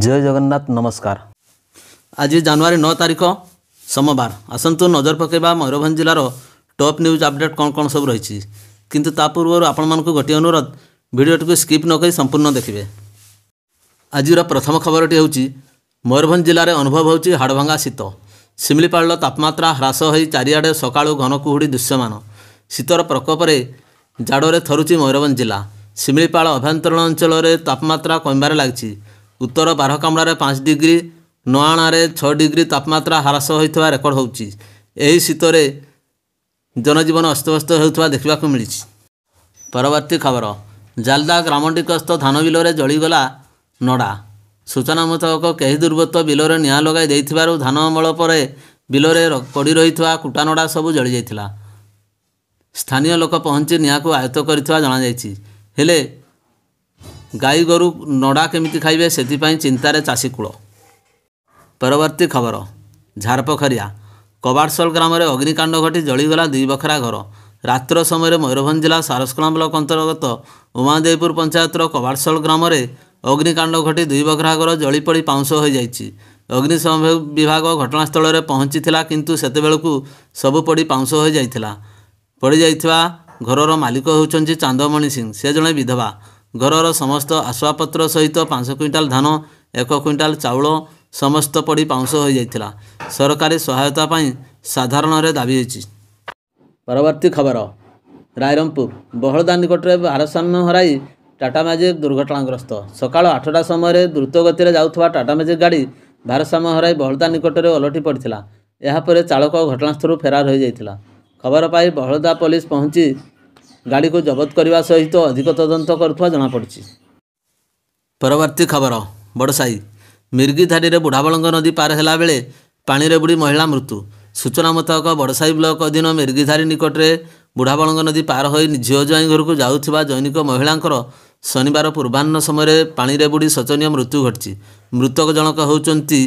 ଜୟ ଜଗନ୍ନାଥ ନମସ୍କାର ଆଜି ଜାନୁଆରୀ ନଅ ତାରିଖ ସୋମବାର ଆସନ୍ତୁ ନଜର ପକାଇବା ମୟୂରଭଞ୍ଜ ଜିଲ୍ଲାର ଟପ୍ ନ୍ୟୁଜ୍ ଅପଡ଼େଟ୍ କ'ଣ କ'ଣ ସବୁ ରହିଛି କିନ୍ତୁ ତା ପୂର୍ବରୁ ଆପଣମାନଙ୍କୁ ଗୋଟିଏ ଅନୁରୋଧ ଭିଡ଼ିଓଟିକୁ ସ୍କିପ୍ ନ କରି ସମ୍ପୂର୍ଣ୍ଣ ଦେଖିବେ ଆଜିର ପ୍ରଥମ ଖବରଟି ହେଉଛି ମୟୂରଭଞ୍ଜ ଜିଲ୍ଲାରେ ଅନୁଭବ ହେଉଛି ହାଡ଼ଭଙ୍ଗା ଶୀତ ଶିମିଳିପାଳର ତାପମାତ୍ରା ହ୍ରାସ ହୋଇ ଚାରିଆଡ଼େ ସକାଳୁ ଘନ କୁହୁଡ଼ି ଦୃଶ୍ୟମାନ ଶୀତର ପ୍ରକୋପରେ ଜାଡ଼ରେ ଥରୁଛି ମୟୂରଭଞ୍ଜ ଜିଲ୍ଲା ଶିମିଳିପାଳ ଅଭ୍ୟନ୍ତରୀଣ ଅଞ୍ଚଳରେ ତାପମାତ୍ରା କମିବାରେ ଲାଗିଛି ଉତ୍ତର ବାରକାମୁଡ଼ାରେ ପାଞ୍ଚ ଡିଗ୍ରୀ ନୂଆଣାରେ ଛଅ ଡିଗ୍ରୀ ତାପମାତ୍ରା ହ୍ରାସ ହୋଇଥିବା ରେକର୍ଡ଼ ହେଉଛି ଏହି ଶୀତରେ ଜନଜୀବନ ଅସ୍ତବ୍ୟସ୍ତ ହେଉଥିବା ଦେଖିବାକୁ ମିଳିଛି ପରବର୍ତ୍ତୀ ଖବର ଜାଲଦା ଗ୍ରାମ ଗ୍ରାମଣ୍ଡିକସ୍ଥ ଧାନ ବିଲରେ ଜଳିଗଲା ନଡ଼ା ସୂଚନା ମୁତାବକ କେହି ଦୁର୍ବୃତ୍ତ ବିଲରେ ନିଆଁ ଲଗାଇ ଦେଇଥିବାରୁ ଧାନ ଅମଳ ପରେ ବିଲରେ ପଡ଼ି ରହିଥିବା କୁଟା ନଡ଼ା ସବୁ ଜଳିଯାଇଥିଲା ସ୍ଥାନୀୟ ଲୋକ ପହଞ୍ଚି ନିଆଁକୁ ଆୟତ୍ତ କରିଥିବା ଜଣାଯାଇଛି ହେଲେ ଗାଈ ଗୋରୁ ନଡ଼ା କେମିତି ଖାଇବେ ସେଥିପାଇଁ ଚିନ୍ତାରେ ଚାଷୀ କୂଳ ପରବର୍ତ୍ତୀ ଖବର ଝାରପଖରିଆ କବାଟସଲ ଗ୍ରାମରେ ଅଗ୍ନିକାଣ୍ଡ ଘଟି ଜଳିଗଲା ଦୁଇ ବଖରା ଘର ରାତ୍ର ସମୟରେ ମୟୂରଭଞ୍ଜ ଜିଲ୍ଲା ସାରସ୍କଳା ବ୍ଲକ ଅନ୍ତର୍ଗତ ଉମାଦେବପୁର ପଞ୍ଚାୟତର କବାଟସଲ ଗ୍ରାମରେ ଅଗ୍ନିକାଣ୍ଡ ଘଟି ଦୁଇ ବଖରା ଘର ଜଳି ପଡ଼ି ପାଉଁଶ ହୋଇଯାଇଛି ଅଗ୍ନିଶମ ବିଭାଗ ଘଟଣାସ୍ଥଳରେ ପହଞ୍ଚିଥିଲା କିନ୍ତୁ ସେତେବେଳକୁ ସବୁ ପଡ଼ି ପାଉଁଶ ହୋଇଯାଇଥିଲା ପଡ଼ିଯାଇଥିବା ଘରର ମାଲିକ ହେଉଛନ୍ତି ଚାନ୍ଦମଣି ସିଂ ସେ ଜଣେ ବିଧବା ଘରର ସମସ୍ତ ଆସବାବପତ୍ର ସହିତ ପାଞ୍ଚ କୁଇଣ୍ଟାଲ ଧାନ ଏକ କୁଇଣ୍ଟାଲ ଚାଉଳ ସମସ୍ତ ପଡ଼ି ପାଉଁଶ ହୋଇଯାଇଥିଲା ସରକାରୀ ସହାୟତା ପାଇଁ ସାଧାରଣରେ ଦାବି ହୋଇଛି ପରବର୍ତ୍ତୀ ଖବର ରାଇରଙ୍ଗପୁର ବହଳଦା ନିକଟରେ ଭାରସାମ୍ୟ ହରାଇ ଟାଟା ମ୍ୟାଜିକ୍ ଦୁର୍ଘଟଣାଗ୍ରସ୍ତ ସକାଳ ଆଠଟା ସମୟରେ ଦ୍ରୁତ ଗତିରେ ଯାଉଥିବା ଟାଟା ମ୍ୟାଜିକ୍ ଗାଡ଼ି ଭାରସାମ୍ୟ ହରାଇ ବହଳଦା ନିକଟରେ ଓଲଟି ପଡ଼ିଥିଲା ଏହାପରେ ଚାଳକ ଘଟଣାସ୍ଥଳରୁ ଫେରାର ହୋଇଯାଇଥିଲା ଖବର ପାଇ ବହଳଦା ପୋଲିସ ପହଞ୍ଚି ଗାଡ଼ିକୁ ଜବତ କରିବା ସହିତ ଅଧିକ ତଦନ୍ତ କରୁଥିବା ଜଣାପଡ଼ିଛି ପରବର୍ତ୍ତୀ ଖବର ବଡ଼ସାହି ମିର୍ଗିଧାଡ଼ିରେ ବୁଢ଼ାବଳଙ୍ଗ ନଦୀ ପାର ହେଲାବେଳେ ପାଣିରେ ବୁଡ଼ି ମହିଳା ମୃତ୍ୟୁ ସୂଚନା ମୁତାବକ ବଡ଼ସାହି ବ୍ଲକ ଅଧୀନ ମିର୍ଗିଧାରୀ ନିକଟରେ ବୁଢ଼ାବଳଙ୍ଗ ନଦୀ ପାର ହୋଇ ଝିଅ ଜ୍ୱାଇଁ ଘରକୁ ଯାଉଥିବା ଜୈନିକ ମହିଳାଙ୍କର ଶନିବାର ପୂର୍ବାହ୍ନ ସମୟରେ ପାଣିରେ ବୁଡ଼ି ଶୋଚନୀୟ ମୃତ୍ୟୁ ଘଟିଛି ମୃତକ ଜଣକ ହେଉଛନ୍ତି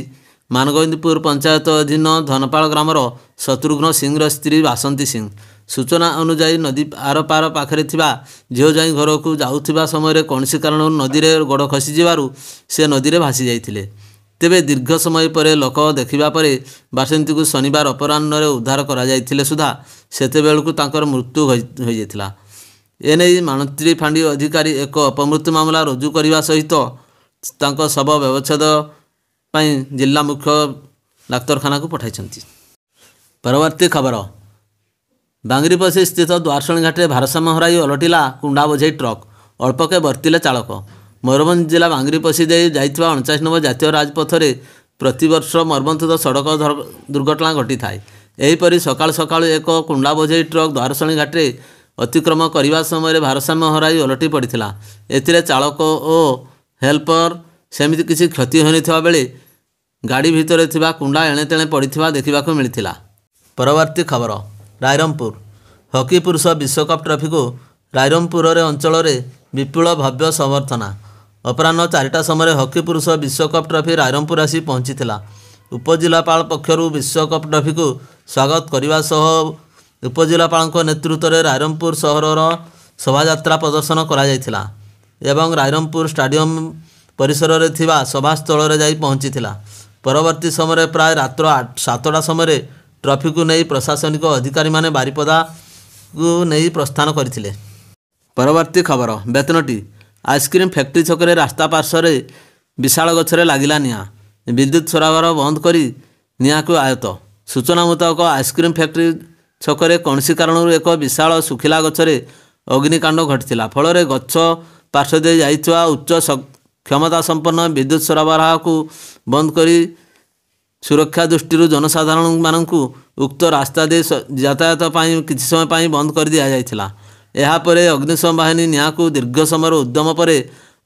ମାନଗୋବିନ୍ଦପୁର ପଞ୍ଚାୟତ ଅଧୀନ ଧନପାଳ ଗ୍ରାମର ଶତ୍ରୁଘ୍ନ ସିଂର ସ୍ତ୍ରୀ ବାସନ୍ତୀ ସିଂ ସୂଚନା ଅନୁଯାୟୀ ନଦୀ ଆରପାର ପାଖରେ ଥିବା ଝିଅ ଯାଇ ଘରକୁ ଯାଉଥିବା ସମୟରେ କୌଣସି କାରଣରୁ ନଦୀରେ ଗୋଡ଼ ଖସିଯିବାରୁ ସେ ନଦୀରେ ଭାସି ଯାଇଥିଲେ ତେବେ ଦୀର୍ଘ ସମୟ ପରେ ଲୋକ ଦେଖିବା ପରେ ବାସନ୍ତୀଙ୍କୁ ଶନିବାର ଅପରାହ୍ନରେ ଉଦ୍ଧାର କରାଯାଇଥିଲେ ସୁଦ୍ଧା ସେତେବେଳକୁ ତାଙ୍କର ମୃତ୍ୟୁ ହୋଇଯାଇଥିଲା ଏନେଇ ମାଣତ୍ରୀ ଫାଣ୍ଡି ଅଧିକାରୀ ଏକ ଅପମୃତ୍ୟୁ ମାମଲା ରୁଜୁ କରିବା ସହିତ ତାଙ୍କ ଶବ ବ୍ୟବଚ୍ଛେଦ जिला मुख्य डाक्तरखाना को पठाई परवर्ती खबर ବାଙ୍ଗରିପୋଷି ସ୍ଥିତ ଦ୍ୱାରଶୁଣୀ ଘାଟରେ ଭାରସାମ୍ୟ ହରାଇ ଓଲଟିଲା କୁଣ୍ଡା ବୋଝେଇ ଟ୍ରକ୍ ଅଳ୍ପକେ ବର୍ତ୍ତିଲେ ଚାଳକ ମୟୂରଭଞ୍ଜ ଜିଲ୍ଲା ବାଙ୍ଗରିପୋଷି ଦେଇ ଯାଇଥିବା ଅଣଚାଶ ନମ୍ବର ଜାତୀୟ ରାଜପଥରେ ପ୍ରତିବର୍ଷ ମର୍ମନ୍ତୁଦ ସଡ଼କ ଦୁର୍ଘଟଣା ଘଟିଥାଏ ଏହିପରି ସକାଳୁ ସକାଳୁ ଏକ କୁଣ୍ଡା ବୋଝେଇ ଟ୍ରକ୍ ଦ୍ୱାରଶୁଣୀ ଘାଟରେ ଅତିକ୍ରମ କରିବା ସମୟରେ ଭାରସାମ୍ୟ ହରାଇ ଓଲଟି ପଡ଼ିଥିଲା ଏଥିରେ ଚାଳକ ଓ ହେଲ୍ପର ସେମିତି କିଛି କ୍ଷତି ହୋଇନଥିବା ବେଳେ ଗାଡ଼ି ଭିତରେ ଥିବା କୁଣ୍ଡା ଏଣେ ତେଣେ ପଡ଼ିଥିବା ଦେଖିବାକୁ ମିଳିଥିଲା ପରବର୍ତ୍ତୀ ଖବର ରାଇରମ୍ପୁର ହକି ପୁରୁଷ ବିଶ୍ୱକପ୍ ଟ୍ରଫିକୁ ରାଇରମ୍ପୁରରେ ଅଞ୍ଚଳରେ ବିପୁଳ ଭବ୍ୟ ସମର୍ଥନା ଅପରାହ୍ନ ଚାରିଟା ସମୟରେ ହକି ପୁରୁଷ ବିଶ୍ୱକପ୍ ଟ୍ରଫି ରାଇରମ୍ପୁର ଆସି ପହଞ୍ଚିଥିଲା ଉପଜିଲ୍ଲାପାଳ ପକ୍ଷରୁ ବିଶ୍ୱକପ୍ ଟ୍ରଫିକୁ ସ୍ୱାଗତ କରିବା ସହ ଉପଜିଲ୍ଲାପାଳଙ୍କ ନେତୃତ୍ୱରେ ରାଇରମ୍ପୁର ସହରର ଶୋଭାଯାତ୍ରା ପ୍ରଦର୍ଶନ କରାଯାଇଥିଲା ଏବଂ ରାଇରମ୍ପୁର ଷ୍ଟାଡିୟମ୍ ପରିସରରେ ଥିବା ସଭାସ୍ଥଳରେ ଯାଇ ପହଞ୍ଚିଥିଲା ପରବର୍ତ୍ତୀ ସମୟରେ ପ୍ରାୟ ରାତ୍ର ସାତଟା ସମୟରେ ଟ୍ରଫିକୁ ନେଇ ପ୍ରଶାସନିକ ଅଧିକାରୀମାନେ ବାରିପଦାକୁ ନେଇ ପ୍ରସ୍ଥାନ କରିଥିଲେ ପରବର୍ତ୍ତୀ ଖବର ବେତନଟି ଆଇସ୍କ୍ରିମ୍ ଫ୍ୟାକ୍ଟ୍ରି ଛକରେ ରାସ୍ତା ପାର୍ଶ୍ୱରେ ବିଶାଳ ଗଛରେ ଲାଗିଲା ନିଆଁ ବିଦ୍ୟୁତ ସରବରାହ ବନ୍ଦ କରି ନିଆଁକୁ ଆୟତ୍ତ ସୂଚନା ମୁତାବକ ଆଇସ୍କ୍ରିମ୍ ଫ୍ୟାକ୍ଟ୍ରି ଛକରେ କୌଣସି କାରଣରୁ ଏକ ବିଶାଳ ଶୁଖିଲା ଗଛରେ ଅଗ୍ନିକାଣ୍ଡ ଘଟିଥିଲା ଫଳରେ ଗଛ ପାର୍ଶ୍ୱ ଦେଇ ଯାଇଥିବା ଉଚ୍ଚ କ୍ଷମତା ସମ୍ପନ୍ନ ବିଦ୍ୟୁତ୍ ସରବରାହକୁ ବନ୍ଦ କରି ସୁରକ୍ଷା ଦୃଷ୍ଟିରୁ ଜନସାଧାରଣମାନଙ୍କୁ ଉକ୍ତ ରାସ୍ତା ଦେଇ ଯାତାୟାତ ପାଇଁ କିଛି ସମୟ ପାଇଁ ବନ୍ଦ କରି ଦିଆଯାଇଥିଲା ଏହାପରେ ଅଗ୍ନିଶମ ବାହିନୀ ନିଆଁକୁ ଦୀର୍ଘ ସମୟର ଉଦ୍ୟମ ପରେ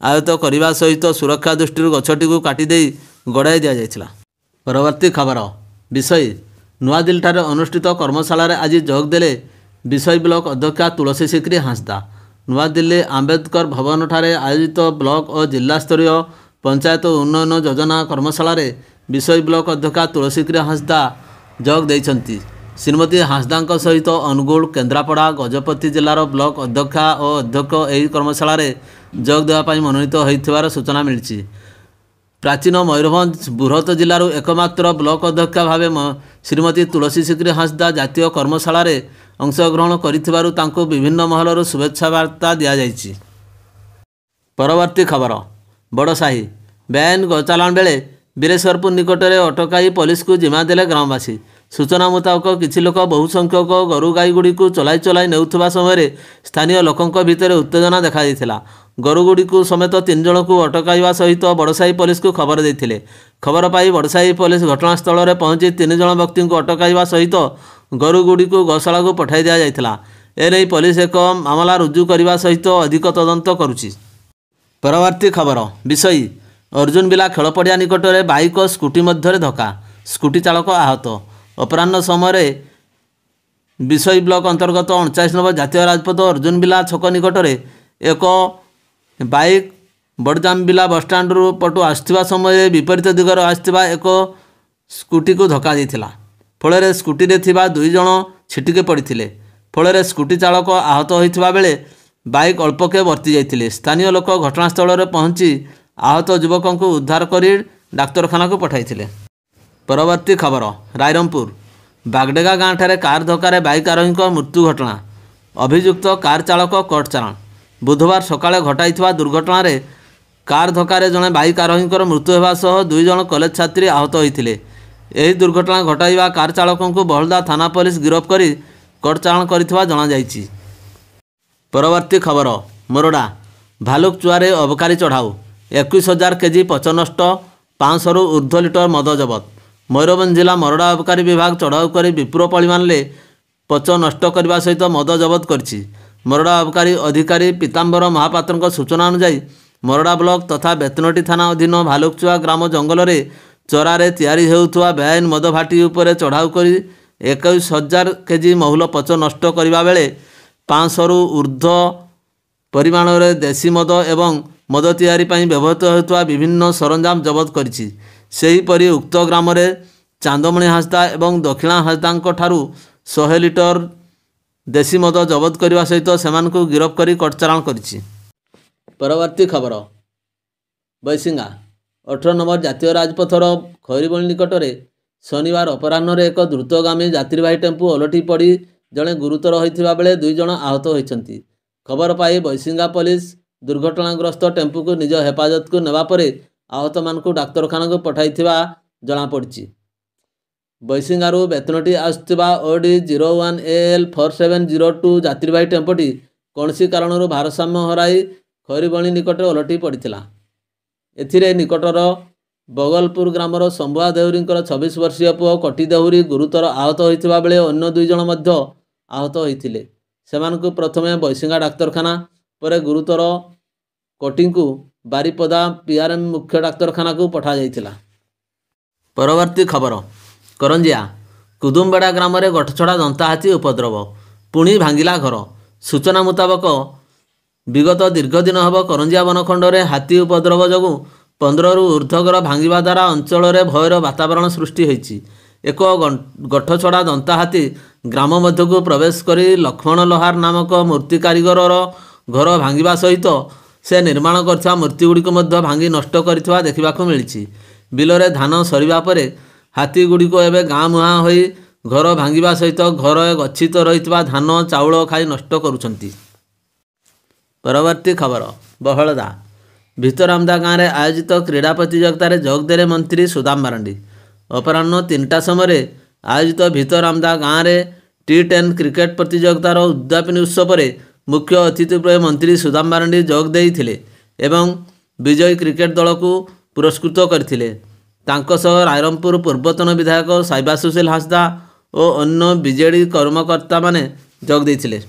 ଆୟତ୍ତ କରିବା ସହିତ ସୁରକ୍ଷା ଦୃଷ୍ଟିରୁ ଗଛଟିକୁ କାଟି ଦେଇ ଗଡ଼ାଇ ଦିଆଯାଇଥିଲା ପରବର୍ତ୍ତୀ ଖବର ବିଷୟ ନୂଆଦିଲ୍ଲୀଠାରେ ଅନୁଷ୍ଠିତ କର୍ମଶାଳାରେ ଆଜି ଯୋଗ ଦେଲେ ବିଷୟ ବ୍ଲକ୍ ଅଧ୍ୟକ୍ଷା ତୁଳସୀ ସିକ୍ରି ହାଁସଦା ନୂଆଦିଲ୍ଲୀ ଆମ୍ବେଦକର ଭବନଠାରେ ଆୟୋଜିତ ବ୍ଲକ ଓ ଜିଲ୍ଲାସ୍ତରୀୟ ପଞ୍ଚାୟତ ଉନ୍ନୟନ ଯୋଜନା କର୍ମଶାଳାରେ ବିଷୟ ବ୍ଲକ ଅଧ୍ୟକ୍ଷା ତୁଳସୀକ୍ରିୟା ହାଁସଦା ଯୋଗ ଦେଇଛନ୍ତି ଶ୍ରୀମତୀ ହାଁସଦାଙ୍କ ସହିତ ଅନୁଗୁଳ କେନ୍ଦ୍ରାପଡ଼ା ଗଜପତି ଜିଲ୍ଲାର ବ୍ଲକ ଅଧ୍ୟକ୍ଷା ଓ ଅଧ୍ୟକ୍ଷ ଏହି କର୍ମଶାଳାରେ ଯୋଗ ଦେବା ପାଇଁ ମନୋନୀତ ହୋଇଥିବାର ସୂଚନା ମିଳିଛି ପ୍ରାଚୀନ ମୟୂରଭଞ୍ଜ ବୃହତ ଜିଲ୍ଲାରୁ ଏକମାତ୍ର ବ୍ଲକ ଅଧ୍ୟକ୍ଷା ଭାବେ ଶ୍ରୀମତୀ ତୁଳସୀ ଶିକ୍ରି ହାଁସଦା ଜାତୀୟ କର୍ମଶାଳାରେ ଅଂଶଗ୍ରହଣ କରିଥିବାରୁ ତାଙ୍କୁ ବିଭିନ୍ନ ମହଲରୁ ଶୁଭେଚ୍ଛା ବାର୍ତ୍ତା ଦିଆଯାଇଛି ପରବର୍ତ୍ତୀ ଖବର ବଡ଼ସାହି ବେଆଇନ ଗଚାଲାଣ ବେଳେ ବୀରେଶ୍ୱରପୁର ନିକଟରେ ଅଟକାଇ ପୋଲିସକୁ ଜିମା ଦେଲେ ଗ୍ରାମବାସୀ ସୂଚନା ମୁତାବକ କିଛି ଲୋକ ବହୁ ସଂଖ୍ୟକ ଗୋରୁ ଗାଈଗୁଡ଼ିକୁ ଚଲାଇ ଚଲାଇ ନେଉଥିବା ସମୟରେ ସ୍ଥାନୀୟ ଲୋକଙ୍କ ଭିତରେ ଉତ୍ତେଜନା ଦେଖାଯାଇଥିଲା ଗୋରୁଗୁଡ଼ିକୁ ସମେତ ତିନି ଜଣଙ୍କୁ ଅଟକାଇବା ସହିତ ବଡ଼ସାହି ପୋଲିସକୁ ଖବର ଦେଇଥିଲେ ଖବର ପାଇ ବଡ଼ସାହି ପୋଲିସ ଘଟଣାସ୍ଥଳରେ ପହଞ୍ଚି ତିନି ଜଣ ବ୍ୟକ୍ତିଙ୍କୁ ଅଟକାଇବା ସହିତ ଗୋରୁଗୁଡ଼ିକୁ ଗୋଶାଳାକୁ ପଠାଇ ଦିଆଯାଇଥିଲା ଏ ନେଇ ପୋଲିସ ଏକ ମାମଲା ରୁଜୁ କରିବା ସହିତ ଅଧିକ ତଦନ୍ତ କରୁଛି ପରବର୍ତ୍ତୀ ଖବର ବିଷୟ ଅର୍ଜୁନ ବିଲା ଖେଳପଡ଼ିଆ ନିକଟରେ ବାଇକ୍ ଓ ସ୍କୁଟି ମଧ୍ୟରେ ଧକ୍କା ସ୍କୁଟି ଚାଳକ ଆହତ ଅପରାହ୍ନ ସମୟରେ ବିଷୟ ବ୍ଲକ ଅନ୍ତର୍ଗତ ଅଣଚାଳିଶ ନମ୍ବର ଜାତୀୟ ରାଜପଥ ଅର୍ଜୁନ ବିଲା ଛକ ନିକଟରେ ଏକ ବାଇକ୍ ବିଲା ବସ୍ଷ୍ଟାଣ୍ଡରୁ ପଟୁ ଆସୁଥିବା ସମୟରେ ବିପରୀତ ଦିଗରେ ଆସିଥିବା ଏକ ସ୍କୁଟିକୁ ଧକ୍କା ଦେଇଥିଲା ଫଳରେ ସ୍କୁଟିରେ ଥିବା ଦୁଇ ଜଣ ଛିଟିକି ପଡ଼ିଥିଲେ ଫଳରେ ସ୍କୁଟି ଚାଳକ ଆହତ ହୋଇଥିବା ବେଳେ ବାଇକ୍ ଅଳ୍ପକେ ବର୍ତ୍ତି ଯାଇଥିଲେ ସ୍ଥାନୀୟ ଲୋକ ଘଟଣାସ୍ଥଳରେ ପହଞ୍ଚି ଆହତ ଯୁବକଙ୍କୁ ଉଦ୍ଧାର କରି ଡାକ୍ତରଖାନାକୁ ପଠାଇଥିଲେ ପରବର୍ତ୍ତୀ ଖବର ରାଇରଙ୍ଗପୁର ବାଗଡେଗା ଗାଁଠାରେ କାର୍ ଧକ୍କାରେ ବାଇକ୍ ଆରୋହୀଙ୍କ ମୃତ୍ୟୁ ଘଟଣା ଅଭିଯୁକ୍ତ କାର୍ ଚାଳକ କୋର୍ଟ ଚାଲାଣ ବୁଧବାର ସକାଳେ ଘଟାଇଥିବା ଦୁର୍ଘଟଣାରେ କାର୍ ଧକ୍କାରେ ଜଣେ ବାଇକ୍ ଆରୋହୀଙ୍କର ମୃତ୍ୟୁ ହେବା ସହ ଦୁଇ ଜଣ କଲେଜ ଛାତ୍ରୀ ଆହତ ହୋଇଥିଲେ ଏହି ଦୁର୍ଘଟଣା ଘଟାଇବା କାର୍ ଚାଳକଙ୍କୁ ବହଲଦା ଥାନା ପୋଲିସ ଗିରଫ କରି କୋର୍ଟ କଟଚାଳନ କରିଥିବା ଜଣାଯାଇଛି ପରବର୍ତ୍ତୀ ଖବର ମୋରଡ଼ା ଭାଲୁକଚୁଆରେ ଅବକାରୀ ଚଢ଼ାଉ ଏକୋଇଶ ହଜାର କେଜି ନଷ୍ଟ ପାଞ୍ଚଶହରୁ ଉର୍ଦ୍ଧ୍ୱ ଲିଟର ମଦ ଜବତ ମୟୂରଭଞ୍ଜ ଜିଲ୍ଲା ମରଡ଼ା ଅବକାରୀ ବିଭାଗ ଚଢ଼ାଉ କରି ବିପୁଳ ପରିମାଣରେ ପଚ ନଷ୍ଟ କରିବା ସହିତ ମଦ ଜବତ କରିଛି ମରଡ଼ା ଅବକାରୀ ଅଧିକାରୀ ପୀତାମ୍ବର ମହାପାତ୍ରଙ୍କ ସୂଚନା ଅନୁଯାୟୀ ମରଡ଼ା ବ୍ଲକ ତଥା ବେତନଟି ଥାନା ଅଧୀନ ଭାଲୁକଚୁଆ ଗ୍ରାମ ଜଙ୍ଗଲରେ ଚରାରେ ତିଆରି ହେଉଥିବା ବେଆଇନ ମଦ ମଦଭାଟି ଉପରେ ଚଢ଼ାଉ କରି ଏକୋଇଶ ହଜାର କେଜି ମହୁଲ ପଚ ନଷ୍ଟ କରିବା ବେଳେ ପାଞ୍ଚଶହରୁ ଉର୍ଦ୍ଧ୍ୱ ପରିମାଣରେ ଦେଶୀ ମଦ ଏବଂ ମଦ ତିଆରି ପାଇଁ ବ୍ୟବହୃତ ହେଉଥିବା ବିଭିନ୍ନ ସରଞ୍ଜାମ ଜବତ କରିଛି ସେହିପରି ଉକ୍ତ ଗ୍ରାମରେ ଚାନ୍ଦମଣି ହାସ୍ତା ଏବଂ ଦକ୍ଷିଣା ହାସ୍ତାଙ୍କ ଠାରୁ ଶହେ ଲିଟର ଦେଶୀ ମଦ ଜବତ କରିବା ସହିତ ସେମାନଙ୍କୁ ଗିରଫ କରି କଟଚାଳ କରିଛି ପରବର୍ତ୍ତୀ ଖବର ବୈଶିଙ୍ଗା ଅଠର ନମ୍ବର ଜାତୀୟ ରାଜପଥର ଖଇରିବଣି ନିକଟରେ ଶନିବାର ଅପରାହ୍ନରେ ଏକ ଦ୍ରୁତଗାମୀ ଯାତ୍ରୀବାହୀ ଟେମ୍ପୁ ଓଲଟି ପଡ଼ି ଜଣେ ଗୁରୁତର ହୋଇଥିବା ବେଳେ ଦୁଇ ଜଣ ଆହତ ହୋଇଛନ୍ତି ଖବର ପାଇ ବୈଶିଙ୍ଗା ପୋଲିସ ଦୁର୍ଘଟଣାଗ୍ରସ୍ତ ଟେମ୍ପୁକୁ ନିଜ ହେଫାଜତକୁ ନେବା ପରେ ଆହତମାନଙ୍କୁ ଡାକ୍ତରଖାନାକୁ ପଠାଇଥିବା ଜଣାପଡ଼ିଛି ବୈଶିଙ୍ଗାରୁ ବେତନଟି ଆସୁଥିବା O D zero one A L four seven zero two ଯାତ୍ରୀବାହୀ ଟେମ୍ପୋଟି କୌଣସି କାରଣରୁ ଭାରସାମ୍ୟ ହରାଇ ଖଇରିବଳି ନିକଟରେ ଓଲଟି ପଡ଼ିଥିଲା ଏଥିରେ ନିକଟର ବଗଲପୁର ଗ୍ରାମର ଶମ୍ଭୁଆ ଦେହୁରୀଙ୍କର ଛବିଶ ବର୍ଷୀୟ ପୁଅ କଟି ଦେହୁରୀ ଗୁରୁତର ଆହତ ହୋଇଥିବା ବେଳେ ଅନ୍ୟ ଦୁଇ ଜଣ ମଧ୍ୟ ଆହତ ହୋଇଥିଲେ ସେମାନଙ୍କୁ ପ୍ରଥମେ ବୈଶିଙ୍ଗା ଡାକ୍ତରଖାନା ପରେ ଗୁରୁତର କଟିଙ୍କୁ ବାରିପଦା ପିଆରଏମ୍ ମୁଖ୍ୟ ଡାକ୍ତରଖାନାକୁ ପଠାଯାଇଥିଲା ପରବର୍ତ୍ତୀ ଖବର କରଞ୍ଜିଆ କୁଦୁମ୍ବେଡ଼ା ଗ୍ରାମରେ ଗଠଛଡ଼ା ଦନ୍ତାହାତୀ ଉପଦ୍ରବ ପୁଣି ଭାଙ୍ଗିଲା ଘର ସୂଚନା ମୁତାବକ ବିଗତ ଦୀର୍ଘ ଦିନ ହେବ କରଞ୍ଜିଆ ବନଖଣ୍ଡରେ ହାତୀ ଉପଦ୍ରବ ଯୋଗୁଁ ପନ୍ଦରରୁ ଉର୍ଦ୍ଧ୍ୱଘର ଭାଙ୍ଗିବା ଦ୍ୱାରା ଅଞ୍ଚଳରେ ଭୟର ବାତାବରଣ ସୃଷ୍ଟି ହୋଇଛି ଏକ ଗଠଛଡ଼ା ଦନ୍ତା ହାତୀ ଗ୍ରାମ ମଧ୍ୟକୁ ପ୍ରବେଶ କରି ଲକ୍ଷ୍ମଣ ଲୋହାର ନାମକ ମୂର୍ତ୍ତି କାରିଗରର ଘର ଭାଙ୍ଗିବା ସହିତ ସେ ନିର୍ମାଣ କରିଥିବା ମୂର୍ତ୍ତିଗୁଡ଼ିକୁ ମଧ୍ୟ ଭାଙ୍ଗି ନଷ୍ଟ କରିଥିବା ଦେଖିବାକୁ ମିଳିଛି ବିଲରେ ଧାନ ସରିବା ପରେ ହାତୀଗୁଡ଼ିକ ଏବେ ଗାଁ ମୁହାଁ ହୋଇ ଘର ଭାଙ୍ଗିବା ସହିତ ଘରେ ଗଚ୍ଛିତ ରହିଥିବା ଧାନ ଚାଉଳ ଖାଇ ନଷ୍ଟ କରୁଛନ୍ତି ପରବର୍ତ୍ତୀ ଖବର ବହଳଦା ଭିତରାମଦା ଗାଁରେ ଆୟୋଜିତ କ୍ରୀଡ଼ା ପ୍ରତିଯୋଗିତାରେ ଯୋଗଦେଲେ ମନ୍ତ୍ରୀ ସୁଦାମ ମାରଣ୍ଡି ଅପରାହ୍ନ ତିନିଟା ସମୟରେ ଆୟୋଜିତ ଭିତରାମଦା ଗାଁରେ ଟି ଟେନ୍ କ୍ରିକେଟ୍ ପ୍ରତିଯୋଗିତାର ଉଦ୍ଯାପନୀ ଉତ୍ସବରେ ମୁଖ୍ୟ ଅତିଥି ଭାବେ ମନ୍ତ୍ରୀ ସୁଦାମ ମାରଣ୍ଡି ଯୋଗ ଦେଇଥିଲେ ଏବଂ ବିଜୟୀ କ୍ରିକେଟ ଦଳକୁ ପୁରସ୍କୃତ କରିଥିଲେ ତାଙ୍କ ସହ ରାଇରମପୁର ପୂର୍ବତନ ବିଧାୟକ ସାଇବା ସୁଶୀଲ ହାସଦା ଓ ଅନ୍ୟ ବିଜେଡ଼ି କର୍ମକର୍ତ୍ତାମାନେ ଯୋଗ ଦେଇଥିଲେ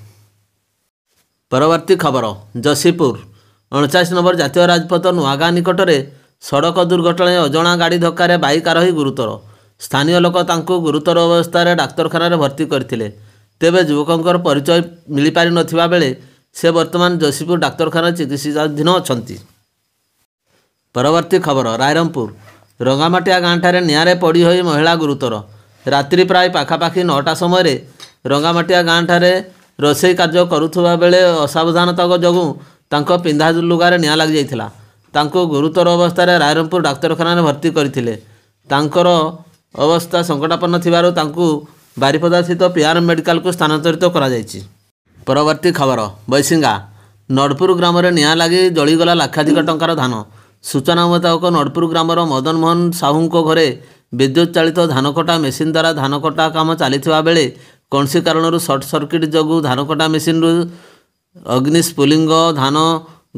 ପରବର୍ତ୍ତୀ ଖବର ଯଶୀପୁର ଅଣଚାଳିଶ ନମ୍ବର ଜାତୀୟ ରାଜପଥ ନୂଆଗାଁ ନିକଟରେ ସଡ଼କ ଦୁର୍ଘଟଣାରେ ଅଜଣା ଗାଡ଼ି ଧକ୍କାରେ ବାଇକ୍ ଆରୋହୀ ଗୁରୁତର ସ୍ଥାନୀୟ ଲୋକ ତାଙ୍କୁ ଗୁରୁତର ଅବସ୍ଥାରେ ଡାକ୍ତରଖାନାରେ ଭର୍ତ୍ତି କରିଥିଲେ ତେବେ ଯୁବକଙ୍କର ପରିଚୟ ମିଳିପାରିନଥିବା ବେଳେ ସେ ବର୍ତ୍ତମାନ ଯଶୀପୁର ଡାକ୍ତରଖାନାରେ ଚିକିତ୍ସାଧୀନ ଅଛନ୍ତି ପରବର୍ତ୍ତୀ ଖବର ରାଇରମ୍ପୁର ରଙ୍ଗାମାଟିଆ ଗାଁଠାରେ ନିଆଁରେ ପଡ଼ି ହୋଇ ମହିଳା ଗୁରୁତର ରାତ୍ରି ପ୍ରାୟ ପାଖାପାଖି ନଅଟା ସମୟରେ ରଙ୍ଗାମାଟିଆ ଗାଁଠାରେ ରୋଷେଇ କାର୍ଯ୍ୟ କରୁଥିବା ବେଳେ ଅସାବଧାନତା ଯୋଗୁଁ ତାଙ୍କ ପିନ୍ଧା ଲୁଗାରେ ନିଆଁ ଲାଗିଯାଇଥିଲା ତାଙ୍କୁ ଗୁରୁତର ଅବସ୍ଥାରେ ରାଇରଙ୍ଗପୁର ଡାକ୍ତରଖାନାରେ ଭର୍ତ୍ତି କରିଥିଲେ ତାଙ୍କର ଅବସ୍ଥା ସଙ୍କଟାପନ୍ନ ଥିବାରୁ ତାଙ୍କୁ ବାରିପଦାସ୍ଥିତ ପିଆର୍ ମେଡ଼ିକାଲକୁ ସ୍ଥାନାନ୍ତରିତ କରାଯାଇଛି ପରବର୍ତ୍ତୀ ଖବର ବୈଶିଙ୍ଗା ନଡ଼ପୁର ଗ୍ରାମରେ ନିଆଁ ଲାଗି ଜଳିଗଲା ଲକ୍ଷାଧିକ ଟଙ୍କାର ଧାନ ସୂଚନା ମୁତାବକ ନଡ଼ପୁର ଗ୍ରାମର ମଦନ ମୋହନ ସାହୁଙ୍କ ଘରେ ବିଦ୍ୟୁତ୍ ଚାଳିତ ଧାନକଟା ମେସିନ୍ ଦ୍ୱାରା ଧାନକଟା କାମ ଚାଲିଥିବା ବେଳେ କୌଣସି କାରଣରୁ ସର୍ଟ ସର୍କିଟ୍ ଯୋଗୁଁ ଧାନ କଟା ମେସିନ୍ରୁ ଅଗ୍ନିସ୍ଫୁଲିଙ୍ଗ ଧାନ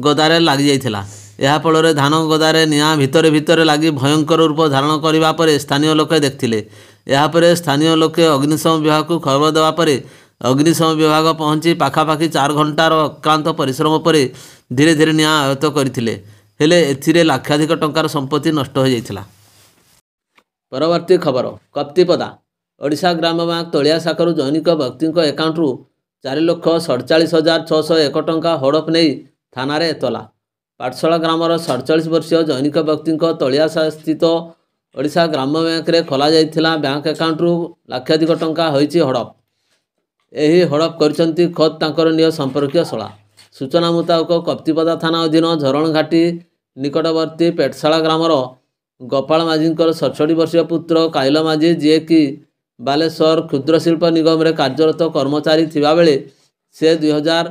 ଗଦାରେ ଲାଗିଯାଇଥିଲା ଏହା ଫଳରେ ଧାନ ଗଦାରେ ନିଆଁ ଭିତରେ ଭିତରେ ଲାଗି ଭୟଙ୍କର ରୂପ ଧାରଣ କରିବା ପରେ ସ୍ଥାନୀୟ ଲୋକେ ଦେଖିଥିଲେ ଏହାପରେ ସ୍ଥାନୀୟ ଲୋକେ ଅଗ୍ନିଶମ ବିଭାଗକୁ ଖବର ଦେବା ପରେ ଅଗ୍ନିଶମ ବିଭାଗ ପହଞ୍ଚି ପାଖାପାଖି ଚାରି ଘଣ୍ଟାର ଆକ୍ରାନ୍ତ ପରିଶ୍ରମ ପରେ ଧୀରେ ଧୀରେ ନିଆଁ ଆୟତ୍ତ କରିଥିଲେ ହେଲେ ଏଥିରେ ଲକ୍ଷାଧିକ ଟଙ୍କାର ସମ୍ପତ୍ତି ନଷ୍ଟ ହୋଇଯାଇଥିଲା ପରବର୍ତ୍ତୀ ଖବର କପ୍ତିପଦା ଓଡ଼ିଶା ଗ୍ରାମ ବ୍ୟାଙ୍କ ତଳିଆ ଶାଖାରୁ ଜୈନିକ ବ୍ୟକ୍ତିଙ୍କ ଆକାଉଣ୍ଟରୁ ଚାରି ଲକ୍ଷ ସଡ଼ଚାଳିଶ ହଜାର ଛଅଶହ ଏକ ଟଙ୍କା ହଡ଼ପ ନେଇ ଥାନାରେ ଏତଲା ପାଠଶାଳା ଗ୍ରାମର ସଡ଼ଚାଳିଶ ବର୍ଷୀୟ ଜୈନିକ ବ୍ୟକ୍ତିଙ୍କ ତଳିଆ ସ୍ଥିତ ଓଡ଼ିଶା ଗ୍ରାମ ବ୍ୟାଙ୍କରେ ଖୋଲାଯାଇଥିଲା ବ୍ୟାଙ୍କ ଆକାଉଣ୍ଟରୁ ଲକ୍ଷାଧିକ ଟଙ୍କା ହୋଇଛି ହଡ଼ପ ଏହି ହଡ଼ପ କରିଛନ୍ତି ଖୋଦ୍ ତାଙ୍କର ନିଜ ସମ୍ପର୍କୀୟ ଶଳା ସୂଚନା ମୁତାବକ କପ୍ତିପଦା ଥାନା ଅଧୀନ ଝରଣଘାଟି ନିକଟବର୍ତ୍ତୀ ପେଟଶାଳା ଗ୍ରାମର ଗୋପାଳ ମାଝୀଙ୍କର ସତଷଠି ବର୍ଷୀୟ ପୁତ୍ର କାଇଲ ମାଝୀ ଯିଏକି ବାଲେଶ୍ୱର କ୍ଷୁଦ୍ର ଶିଳ୍ପ ନିଗମରେ କାର୍ଯ୍ୟରତ କର୍ମଚାରୀ ଥିବାବେଳେ ସେ ଦୁଇ ହଜାର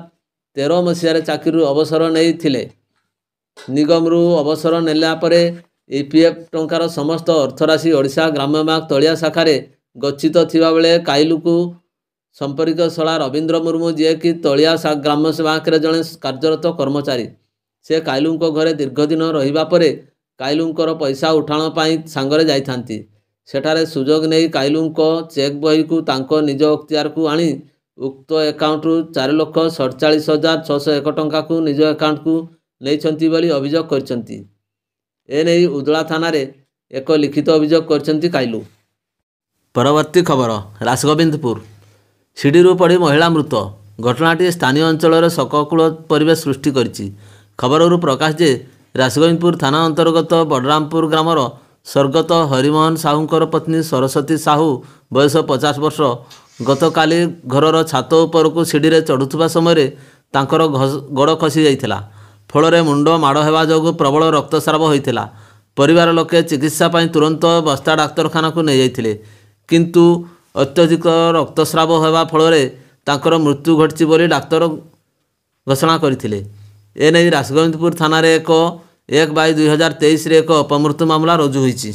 ତେର ମସିହାରେ ଚାକିରିରୁ ଅବସର ନେଇଥିଲେ ନିଗମରୁ ଅବସର ନେଲା ପରେ ଇ ପି ଏଫ୍ ଟଙ୍କାର ସମସ୍ତ ଅର୍ଥରାଶି ଓଡ଼ିଶା ଗ୍ରାମ୍ୟ ବ୍ୟାଙ୍କ ତଳିଆ ଶାଖାରେ ଗଚ୍ଛିତ ଥିବାବେଳେ କାଇଲୁକୁ ସମ୍ପର୍କ ଶଳା ରବୀନ୍ଦ୍ର ମୁର୍ମୁ ଯିଏକି ତଳିଆ ଗ୍ରାମ୍ୟ ବ୍ୟାଙ୍କରେ ଜଣେ କାର୍ଯ୍ୟରତ କର୍ମଚାରୀ ସେ କାଇଲୁଙ୍କ ଘରେ ଦୀର୍ଘ ଦିନ ରହିବା ପରେ କାଇଲୁଙ୍କର ପଇସା ଉଠାଣ ପାଇଁ ସାଙ୍ଗରେ ଯାଇଥାନ୍ତି ସେଠାରେ ସୁଯୋଗ ନେଇ କାଇଲୁଙ୍କ ଚେକ୍ ବହିକୁ ତାଙ୍କ ନିଜ ଅକ୍ତିଆରକୁ ଆଣି ଉକ୍ତ ଆକାଉଣ୍ଟରୁ ଚାରି ଲକ୍ଷ ସଡ଼ଚାଳିଶ ହଜାର ଛଅଶହ ଏକ ଟଙ୍କାକୁ ନିଜ ଆକାଉଣ୍ଟକୁ ନେଇଛନ୍ତି ବୋଲି ଅଭିଯୋଗ କରିଛନ୍ତି ଏନେଇ ଉଦଳା ଥାନାରେ ଏକ ଲିଖିତ ଅଭିଯୋଗ କରିଛନ୍ତି କାଇଲୁ ପରବର୍ତ୍ତୀ ଖବର ରାସଗୋବିନ୍ଦପୁର ସିଡ଼ିରୁ ପଡ଼ି ମହିଳା ମୃତ ଘଟଣାଟି ସ୍ଥାନୀୟ ଅଞ୍ଚଳର ଶୋକକୂଳ ପରିବେଶ ସୃଷ୍ଟି କରିଛି ଖବରରୁ ପ୍ରକାଶ ଯେ ରାସଗୋବିନ୍ଦପୁର ଥାନା ଅନ୍ତର୍ଗତ ବଡ଼ରାମପୁର ଗ୍ରାମର ସ୍ୱର୍ଗତ ହରିମୋହନ ସାହୁଙ୍କର ପତ୍ନୀ ସରସ୍ୱତୀ ସାହୁ ବୟସ ପଚାଶ ବର୍ଷ ଗତକାଲି ଘରର ଛାତ ଉପରକୁ ସିଡ଼ିରେ ଚଢ଼ୁଥିବା ସମୟରେ ତାଙ୍କର ଗୋଡ଼ ଖସି ଯାଇଥିଲା ଫଳରେ ମୁଣ୍ଡ ମାଡ଼ ହେବା ଯୋଗୁଁ ପ୍ରବଳ ରକ୍ତସ୍ରାବ ହୋଇଥିଲା ପରିବାର ଲୋକେ ଚିକିତ୍ସା ପାଇଁ ତୁରନ୍ତ ବସ୍ତା ଡାକ୍ତରଖାନାକୁ ନେଇଯାଇଥିଲେ କିନ୍ତୁ ଅତ୍ୟଧିକ ରକ୍ତସ୍ରାବ ହେବା ଫଳରେ ତାଙ୍କର ମୃତ୍ୟୁ ଘଟିଛି ବୋଲି ଡାକ୍ତର ଘୋଷଣା କରିଥିଲେ ଏନେଇ ରାସଗୋବିନ୍ଦପୁର ଥାନାରେ ଏକ ଏକ ବାଇ ଦୁଇ ହଜାର ତେଇଶରେ ଏକ ଅପମୃତ୍ୟୁ ମାମଲା ରୁଜୁ ହୋଇଛି